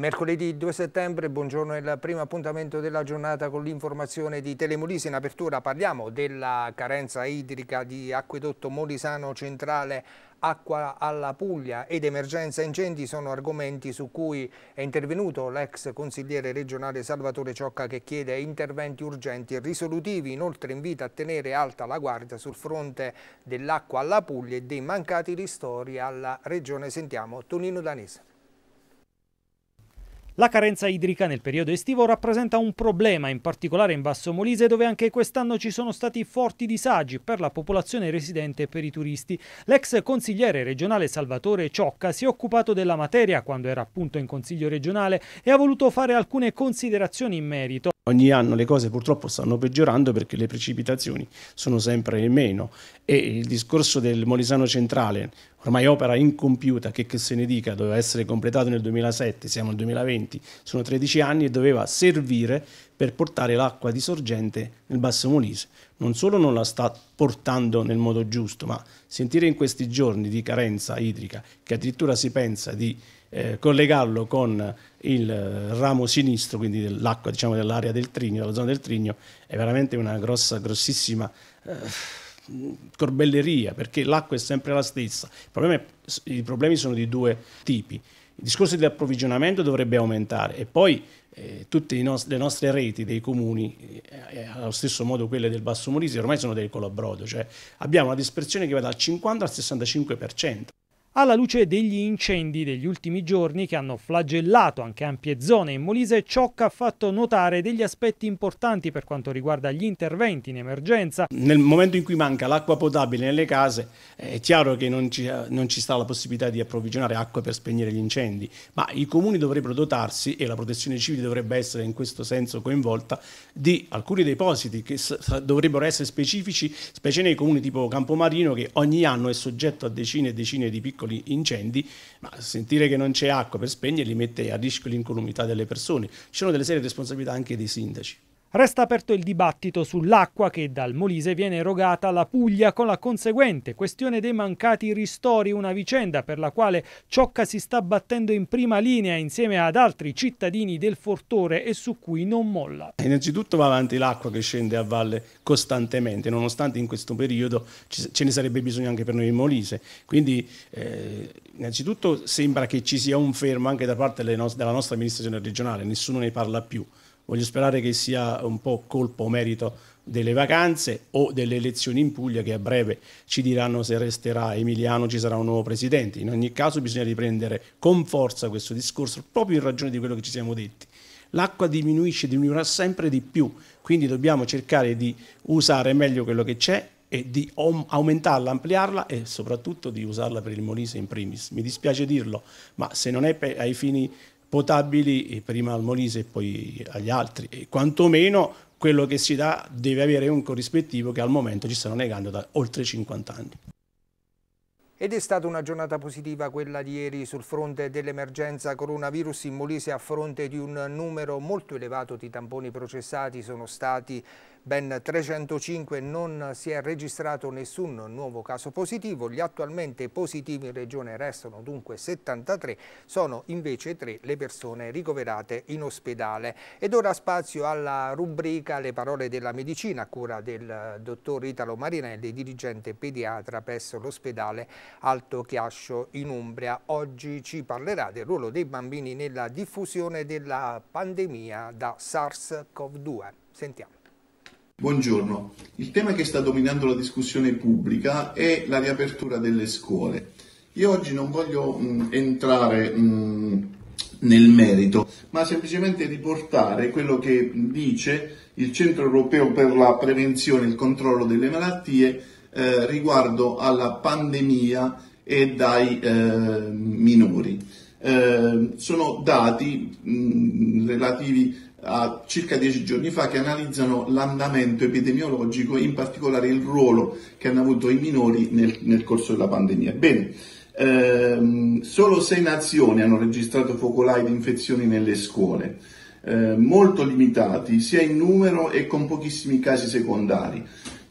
Mercoledì 2 settembre, buongiorno, è il primo appuntamento della giornata con l'informazione di Telemolise. In apertura parliamo della carenza idrica di acquedotto Molisano Centrale acqua alla Puglia ed emergenza incendi sono argomenti su cui è intervenuto l'ex consigliere regionale Salvatore Ciocca che chiede interventi urgenti e risolutivi, inoltre invita a tenere alta la guardia sul fronte dell'acqua alla Puglia e dei mancati ristori alla regione. Sentiamo Tonino Danese. La carenza idrica nel periodo estivo rappresenta un problema, in particolare in Basso Molise, dove anche quest'anno ci sono stati forti disagi per la popolazione residente e per i turisti. L'ex consigliere regionale Salvatore Ciocca si è occupato della materia quando era appunto in consiglio regionale e ha voluto fare alcune considerazioni in merito. Ogni anno le cose purtroppo stanno peggiorando perché le precipitazioni sono sempre meno e il discorso del Molisano Centrale, ormai opera incompiuta, che, che se ne dica, doveva essere completato nel 2007, siamo al 2020, sono 13 anni e doveva servire per portare l'acqua di sorgente nel Basso Molise. Non solo non la sta portando nel modo giusto, ma sentire in questi giorni di carenza idrica che addirittura si pensa di eh, collegarlo con il ramo sinistro, quindi dell'acqua diciamo, dell'area del Trigno, della zona del Trigno, è veramente una grossa, grossissima eh, corbelleria, perché l'acqua è sempre la stessa. È, I problemi sono di due tipi. Il discorso di approvvigionamento dovrebbe aumentare e poi eh, tutte nos le nostre reti dei comuni, eh, eh, allo stesso modo quelle del Basso Molise, ormai sono del colabrodo, cioè abbiamo una dispersione che va dal 50 al 65%. Alla luce degli incendi degli ultimi giorni che hanno flagellato anche ampie zone in Molise, Ciocca ha fatto notare degli aspetti importanti per quanto riguarda gli interventi in emergenza. Nel momento in cui manca l'acqua potabile nelle case eh, è chiaro che non ci, non ci sta la possibilità di approvvigionare acqua per spegnere gli incendi, ma i comuni dovrebbero dotarsi, e la protezione civile dovrebbe essere in questo senso coinvolta, di alcuni depositi che dovrebbero essere specifici, specie nei comuni tipo Campomarino che ogni anno è soggetto a decine e decine di piccoli piccoli incendi, ma sentire che non c'è acqua per spegnerli mette a rischio l'incolumità delle persone. Ci sono delle serie responsabilità anche dei sindaci. Resta aperto il dibattito sull'acqua che dal Molise viene erogata alla Puglia con la conseguente questione dei mancati ristori, una vicenda per la quale Ciocca si sta battendo in prima linea insieme ad altri cittadini del Fortore e su cui non molla. Innanzitutto va avanti l'acqua che scende a valle costantemente, nonostante in questo periodo ce ne sarebbe bisogno anche per noi in Molise. Quindi eh, innanzitutto sembra che ci sia un fermo anche da parte della nostra amministrazione regionale, nessuno ne parla più. Voglio sperare che sia un po' colpo o merito delle vacanze o delle elezioni in Puglia che a breve ci diranno se resterà Emiliano ci sarà un nuovo presidente. In ogni caso bisogna riprendere con forza questo discorso proprio in ragione di quello che ci siamo detti. L'acqua diminuisce, diminuirà sempre di più, quindi dobbiamo cercare di usare meglio quello che c'è e di aumentarla, ampliarla e soprattutto di usarla per il Molise in primis. Mi dispiace dirlo, ma se non è ai fini potabili eh, prima al Molise e poi agli altri. E quantomeno quello che si dà deve avere un corrispettivo che al momento ci stanno negando da oltre 50 anni. Ed è stata una giornata positiva quella di ieri sul fronte dell'emergenza coronavirus in Molise a fronte di un numero molto elevato di tamponi processati sono stati ben 305 non si è registrato nessun nuovo caso positivo, gli attualmente positivi in regione restano dunque 73, sono invece 3 le persone ricoverate in ospedale. Ed ora spazio alla rubrica Le parole della medicina a cura del dottor Italo Marinelli, dirigente pediatra presso l'ospedale Alto Chiascio in Umbria. Oggi ci parlerà del ruolo dei bambini nella diffusione della pandemia da SARS-CoV-2. Sentiamo. Buongiorno, il tema che sta dominando la discussione pubblica è la riapertura delle scuole. Io oggi non voglio mh, entrare mh, nel merito, ma semplicemente riportare quello che dice il Centro Europeo per la Prevenzione e il Controllo delle Malattie eh, riguardo alla pandemia e dai eh, minori. Eh, sono dati mh, relativi a circa dieci giorni fa che analizzano l'andamento epidemiologico, in particolare il ruolo che hanno avuto i minori nel, nel corso della pandemia. Bene, ehm, solo sei nazioni hanno registrato focolai di infezioni nelle scuole, eh, molto limitati sia in numero e con pochissimi casi secondari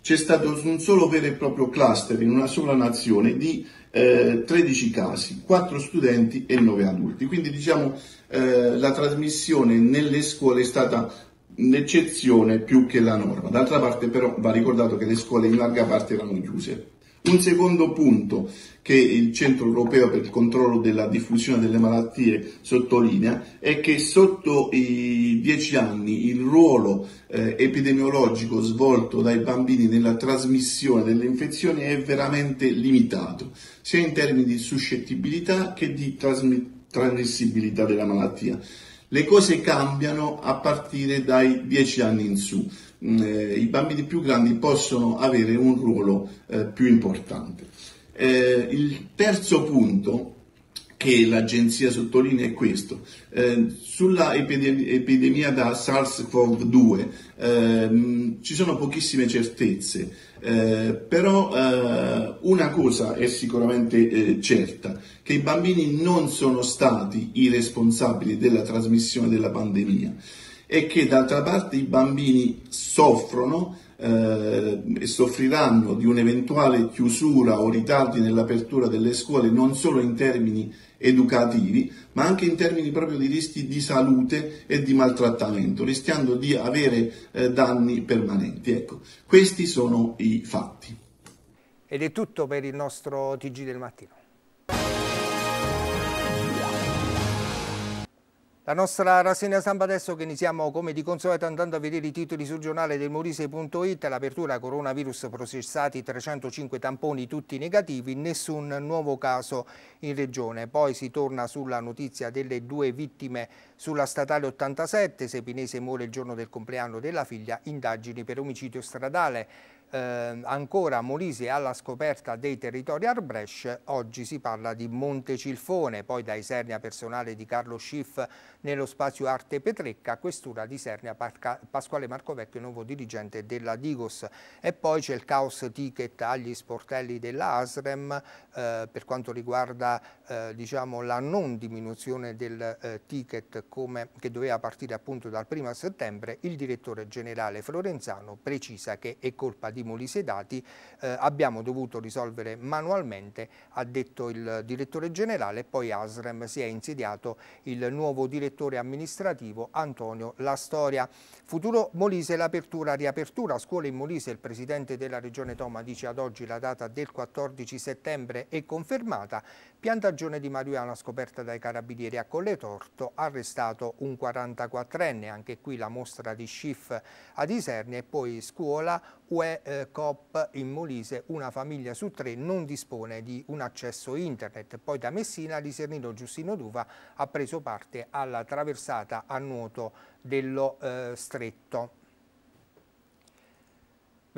c'è stato un solo vero e proprio cluster in una sola nazione di eh, 13 casi, 4 studenti e 9 adulti. Quindi diciamo eh, la trasmissione nelle scuole è stata un'eccezione più che la norma. D'altra parte però va ricordato che le scuole in larga parte erano chiuse. Un secondo punto che il Centro Europeo per il controllo della diffusione delle malattie sottolinea è che sotto i 10 anni il ruolo eh, epidemiologico svolto dai bambini nella trasmissione delle infezioni è veramente limitato, sia in termini di suscettibilità che di trasmissibilità della malattia. Le cose cambiano a partire dai 10 anni in su. Mm, eh, I bambini più grandi possono avere un ruolo eh, più importante. Eh, il terzo punto che l'agenzia sottolinea è questo. Eh, sulla epidemia, da SARS-CoV-2 ehm, ci sono pochissime certezze, eh, però eh, una cosa è sicuramente eh, certa, che i bambini non sono stati i responsabili della trasmissione della pandemia e che d'altra parte i bambini soffrono eh, soffriranno di un'eventuale chiusura o ritardi nell'apertura delle scuole non solo in termini educativi, ma anche in termini proprio di rischi di salute e di maltrattamento, rischiando di avere eh, danni permanenti. Ecco, questi sono i fatti. Ed è tutto per il nostro TG del mattino. La nostra rassegna stampa adesso che iniziamo come di consueto andando a vedere i titoli sul giornale del Molise.it, l'apertura coronavirus processati 305 tamponi tutti negativi, nessun nuovo caso in regione. Poi si torna sulla notizia delle due vittime sulla statale 87, Sepinese muore il giorno del compleanno della figlia, indagini per omicidio stradale eh, ancora Molise alla scoperta dei territori Arbrescia, oggi si parla di Montecilfone, poi da Isernia personale di Carlo Schiff nello spazio Arte Petrecca, questura di Isernia Parca, Pasquale Marcovecchio, nuovo dirigente della Digos. E poi c'è il caos ticket agli sportelli della Asrem eh, per quanto riguarda eh, diciamo, la non diminuzione del eh, ticket come, che doveva partire appunto dal 1 settembre, il direttore generale Florenzano precisa che è colpa di Molise Dati eh, abbiamo dovuto risolvere manualmente, ha detto il direttore generale, poi ASREM si è insediato il nuovo direttore amministrativo Antonio Lastoria. Futuro Molise, l'apertura, riapertura, scuole in Molise, il presidente della regione Toma dice ad oggi la data del 14 settembre è confermata, piantagione di marijuana scoperta dai carabinieri a Colle Torto, arrestato un 44enne, anche qui la mostra di Schiff ad Isernia e poi scuola UE eh, COP in Molise una famiglia su tre non dispone di un accesso internet. Poi da Messina Lisernino Giustino Duva ha preso parte alla traversata a nuoto dello eh, stretto.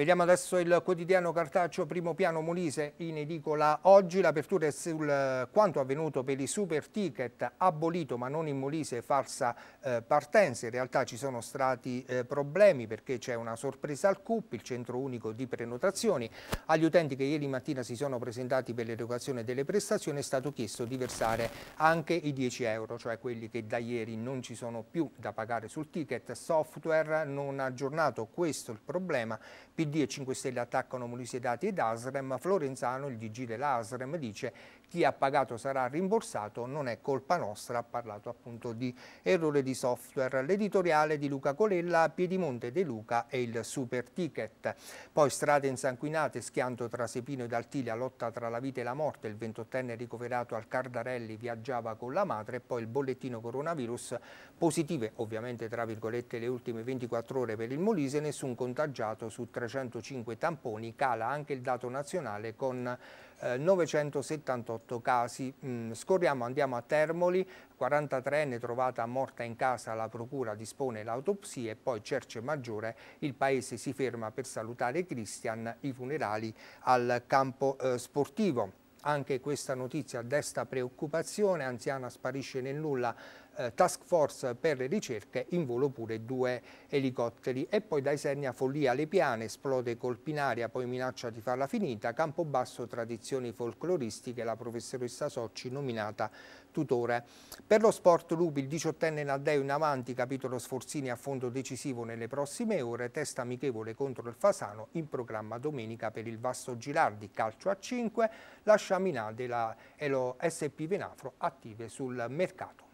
Vediamo adesso il quotidiano cartaceo primo piano Molise in edicola oggi. L'apertura è sul eh, quanto avvenuto per i super ticket abolito ma non in Molise falsa eh, partenza. In realtà ci sono stati eh, problemi perché c'è una sorpresa al CUP, il centro unico di prenotazioni. Agli utenti che ieri mattina si sono presentati per l'erogazione delle prestazioni è stato chiesto di versare anche i 10 euro, cioè quelli che da ieri non ci sono più da pagare sul ticket. Software non aggiornato, questo è il problema. PD PD e 5 Stelle attaccano Molise Dati ed Asrem, Florenzano, il DG dell'Asrem, dice chi ha pagato sarà rimborsato, non è colpa nostra, ha parlato appunto di errore di software. L'editoriale di Luca Colella, Piedimonte De Luca e il super ticket. Poi strade insanguinate, schianto tra Sepino ed Altilia, lotta tra la vita e la morte, il ventottenne ricoverato al Cardarelli viaggiava con la madre e poi il bollettino coronavirus positive, ovviamente tra virgolette le ultime 24 ore per il Molise, nessun contagiato su 300. 305 tamponi, cala anche il dato nazionale con 978 eh, casi. Mm, scorriamo, andiamo a Termoli, 43enne trovata morta in casa, la procura dispone l'autopsia e poi Cerce Maggiore, il paese si ferma per salutare Christian, i funerali al campo eh, sportivo. Anche questa notizia desta preoccupazione, anziana sparisce nel nulla eh, task force per le ricerche, in volo pure due elicotteri. E poi da Isernia follia le piane, esplode colpinaria, poi minaccia di farla finita, Campobasso tradizioni folcloristiche, la professoressa Socci nominata tutore. Per lo sport Lupi, il diciottenne Naddeo in avanti, capitolo Sforzini a fondo decisivo nelle prossime ore, testa amichevole contro il Fasano, in programma domenica per il Vasto Girardi, calcio a 5, la Sciaminade e lo SP Venafro attive sul mercato.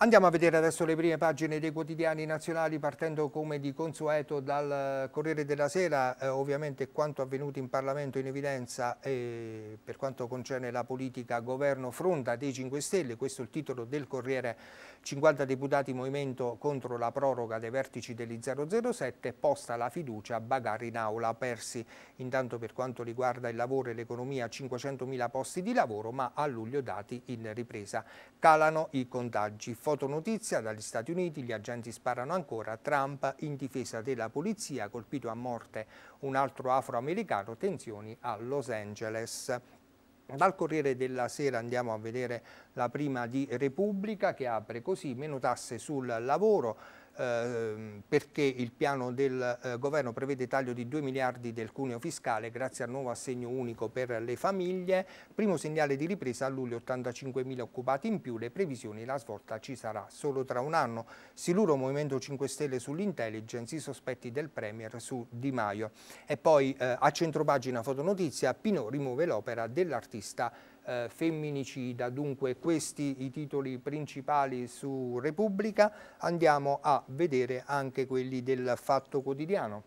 Andiamo a vedere adesso le prime pagine dei quotidiani nazionali partendo come di consueto dal eh, Corriere della Sera, eh, ovviamente quanto avvenuto in Parlamento in evidenza eh, per quanto concerne la politica governo fronda dei 5 Stelle, questo è il titolo del Corriere, 50 deputati movimento contro la proroga dei vertici degli 007, posta la fiducia, bagarre in aula, persi intanto per quanto riguarda il lavoro e l'economia 500.000 posti di lavoro ma a luglio dati in ripresa, calano i contagi Fotonotizia dagli Stati Uniti, gli agenti sparano ancora, Trump in difesa della polizia, colpito a morte un altro afroamericano, tensioni a Los Angeles. Dal Corriere della Sera andiamo a vedere la prima di Repubblica che apre così meno tasse sul lavoro, Ehm, perché il piano del eh, governo prevede taglio di 2 miliardi del cuneo fiscale grazie al nuovo assegno unico per le famiglie. Primo segnale di ripresa a luglio 85 mila occupati in più, le previsioni, la svolta ci sarà solo tra un anno. Siluro Movimento 5 Stelle sull'intelligence, i sospetti del Premier su Di Maio. E poi eh, a centropagina fotonotizia Pino rimuove l'opera dell'artista eh, femminicida, dunque questi i titoli principali su Repubblica, andiamo a vedere anche quelli del Fatto Quotidiano.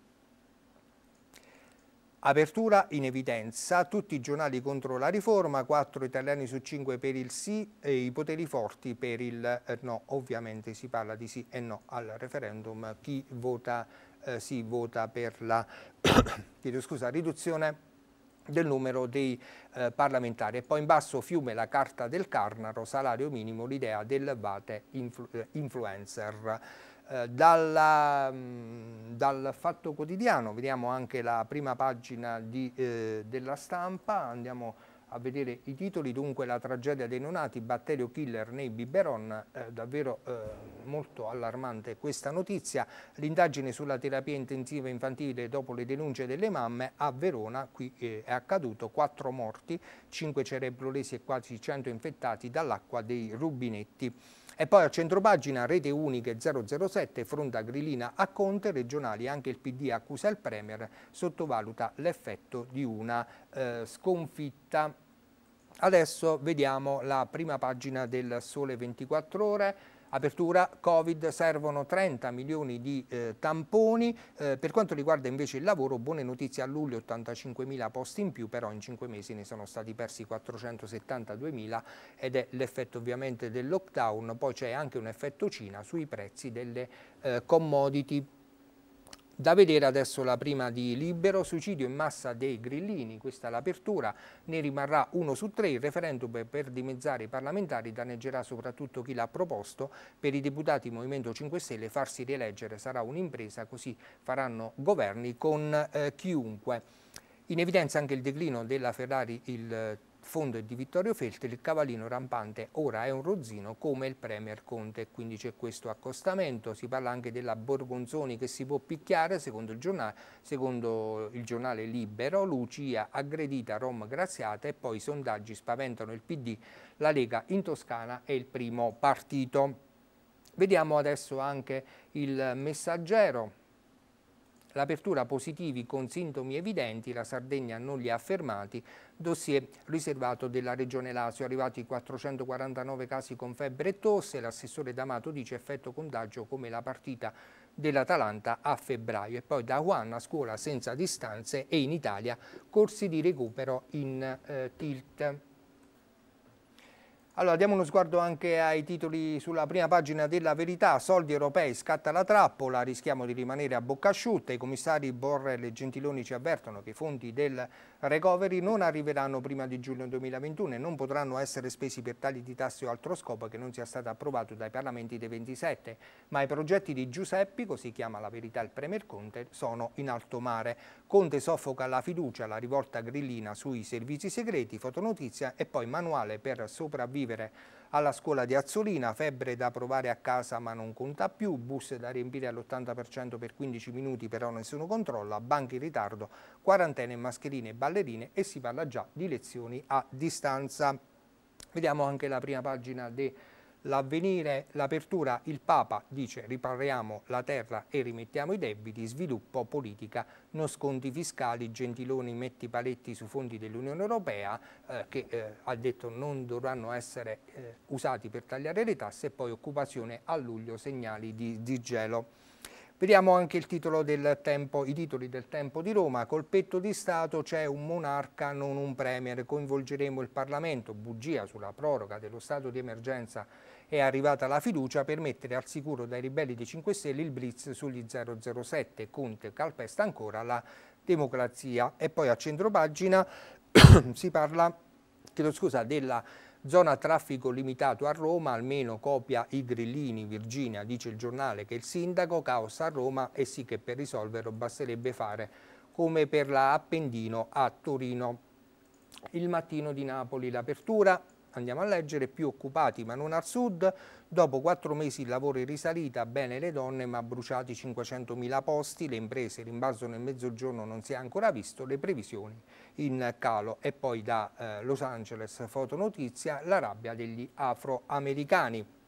Apertura in evidenza, tutti i giornali contro la riforma, 4 italiani su 5 per il sì e i poteri forti per il eh, no. Ovviamente si parla di sì e no al referendum, chi vota eh, si vota per la scusa, riduzione del numero dei eh, parlamentari e poi in basso fiume la carta del Carnaro, salario minimo, l'idea del Vate influ eh, influencer. Eh, dalla, mm, dal Fatto Quotidiano vediamo anche la prima pagina di, eh, della stampa, andiamo a vedere i titoli, dunque la tragedia dei nonati, batterio killer nei biberon, eh, davvero eh, molto allarmante questa notizia, l'indagine sulla terapia intensiva infantile dopo le denunce delle mamme a Verona, qui eh, è accaduto 4 morti, 5 cerebrolesi e quasi 100 infettati dall'acqua dei rubinetti. E poi a pagina rete uniche 007, fronte a grilina a Conte, regionali anche il PD accusa il Premier, sottovaluta l'effetto di una eh, sconfitta Adesso vediamo la prima pagina del Sole 24 Ore. Apertura Covid, servono 30 milioni di eh, tamponi. Eh, per quanto riguarda invece il lavoro, buone notizie a luglio, 85 mila posti in più, però in 5 mesi ne sono stati persi 472 mila ed è l'effetto ovviamente del lockdown. Poi c'è anche un effetto Cina sui prezzi delle eh, commodity. Da vedere adesso la prima di Libero, suicidio in massa dei grillini, questa è l'apertura, ne rimarrà uno su tre, il referendum per dimezzare i parlamentari danneggerà soprattutto chi l'ha proposto, per i deputati Movimento 5 Stelle farsi rieleggere sarà un'impresa, così faranno governi con eh, chiunque. In evidenza anche il declino della Ferrari il fondo è di Vittorio Feltri, il cavallino rampante ora è un rozzino come il Premier Conte, quindi c'è questo accostamento, si parla anche della Borgonzoni che si può picchiare, secondo il giornale, secondo il giornale Libero, Lucia aggredita, Rom graziata e poi i sondaggi spaventano il PD, la Lega in Toscana è il primo partito. Vediamo adesso anche il messaggero, L'apertura positivi con sintomi evidenti, la Sardegna non li ha fermati, dossier riservato della Regione Lazio, arrivati 449 casi con febbre e tosse, l'assessore D'Amato dice effetto contagio come la partita dell'Atalanta a febbraio e poi da Juan a scuola senza distanze e in Italia corsi di recupero in eh, tilt. Allora, diamo uno sguardo anche ai titoli sulla prima pagina della verità. Soldi europei, scatta la trappola, rischiamo di rimanere a bocca asciutta. I commissari Borrell e Gentiloni ci avvertono che i fondi del recovery non arriveranno prima di giugno 2021 e non potranno essere spesi per tagli di tasse o altro scopo che non sia stato approvato dai parlamenti dei 27. Ma i progetti di Giuseppi, così chiama la verità il Premier Conte, sono in alto mare. Conte soffoca la fiducia, la rivolta grillina sui servizi segreti, fotonotizia e poi manuale per sopravvivere scrivere. Alla scuola di Azzolina, febbre da provare a casa ma non conta più, bus da riempire all'80% per 15 minuti però nessuno controlla, banchi in ritardo, quarantene, mascherine e ballerine e si parla già di lezioni a distanza. Vediamo anche la prima pagina dei l'avvenire, l'apertura, il Papa dice ripariamo la terra e rimettiamo i debiti, sviluppo, politica, non sconti fiscali, Gentiloni metti paletti su fondi dell'Unione Europea eh, che eh, ha detto non dovranno essere eh, usati per tagliare le tasse e poi occupazione a luglio segnali di, di gelo. Vediamo anche tempo, i titoli del tempo di Roma. Colpetto di Stato c'è un monarca, non un premier. Coinvolgeremo il Parlamento. Bugia sulla proroga dello stato di emergenza è arrivata la fiducia per mettere al sicuro dai ribelli di 5 Stelle il blitz sugli 007. Conte calpesta ancora la democrazia. E poi a centropagina si parla scusa, della zona traffico limitato a Roma, almeno copia i grillini, Virginia, dice il giornale che il sindaco, caos a Roma e sì che per risolverlo basterebbe fare come per la Appendino a Torino. Il mattino di Napoli l'apertura andiamo a leggere, più occupati ma non al sud, dopo quattro mesi il lavoro in risalita, bene le donne ma bruciati 500.000 posti, le imprese, rimbalzo nel mezzogiorno non si è ancora visto, le previsioni in calo e poi da eh, Los Angeles fotonotizia la rabbia degli afroamericani.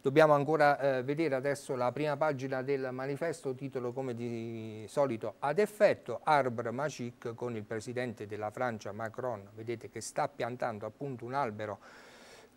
Dobbiamo ancora eh, vedere adesso la prima pagina del manifesto, titolo come di solito ad effetto, Arbre Macic con il presidente della Francia Macron, vedete che sta piantando appunto un albero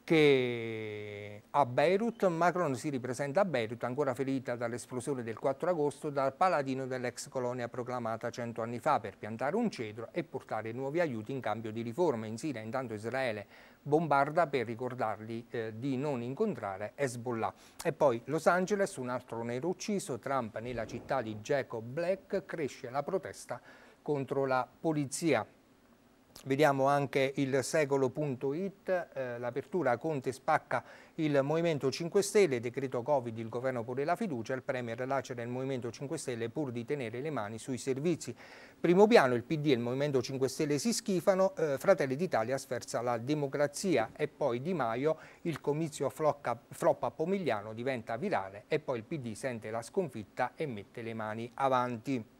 che a Beirut Macron si ripresenta a Beirut, ancora ferita dall'esplosione del 4 agosto, dal paladino dell'ex colonia proclamata 100 anni fa per piantare un cedro e portare nuovi aiuti in cambio di riforme. In Siria intanto Israele bombarda per ricordargli eh, di non incontrare Hezbollah. E poi Los Angeles, un altro nero ucciso, Trump nella città di Jacob Black, cresce la protesta contro la polizia. Vediamo anche il secolo.it, eh, l'apertura Conte spacca il Movimento 5 Stelle, decreto Covid, il governo pone la fiducia, il Premier lacera il Movimento 5 Stelle pur di tenere le mani sui servizi. Primo piano, il PD e il Movimento 5 Stelle si schifano, eh, Fratelli d'Italia sferza la democrazia e poi Di Maio, il comizio flocca, floppa Pomigliano diventa virale e poi il PD sente la sconfitta e mette le mani avanti.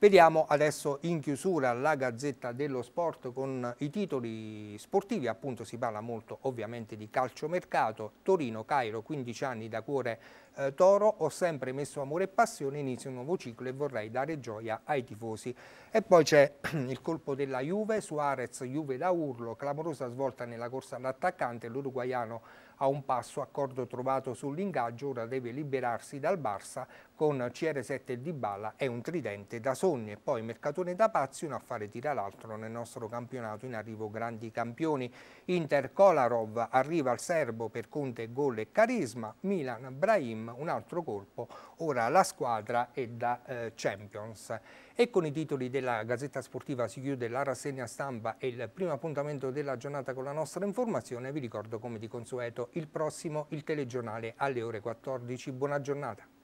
Vediamo adesso in chiusura la Gazzetta dello Sport con i titoli sportivi, appunto si parla molto ovviamente di calciomercato, Torino, Cairo, 15 anni da cuore eh, toro, ho sempre messo amore e passione, inizio un nuovo ciclo e vorrei dare gioia ai tifosi. E poi c'è il colpo della Juve, Suarez, Juve da urlo, clamorosa svolta nella corsa all'attaccante, l'uruguaiano a un passo, accordo trovato sull'ingaggio, ora deve liberarsi dal Barça, con CR7 e Di Balla è un tridente da sogni e poi mercatone da pazzi un affare tira l'altro nel nostro campionato in arrivo grandi campioni Inter Kolarov arriva al serbo per Conte gol e carisma Milan Brahim un altro colpo ora la squadra è da eh, Champions e con i titoli della Gazzetta Sportiva si chiude la rassegna stampa e il primo appuntamento della giornata con la nostra informazione vi ricordo come di consueto il prossimo il telegiornale alle ore 14 buona giornata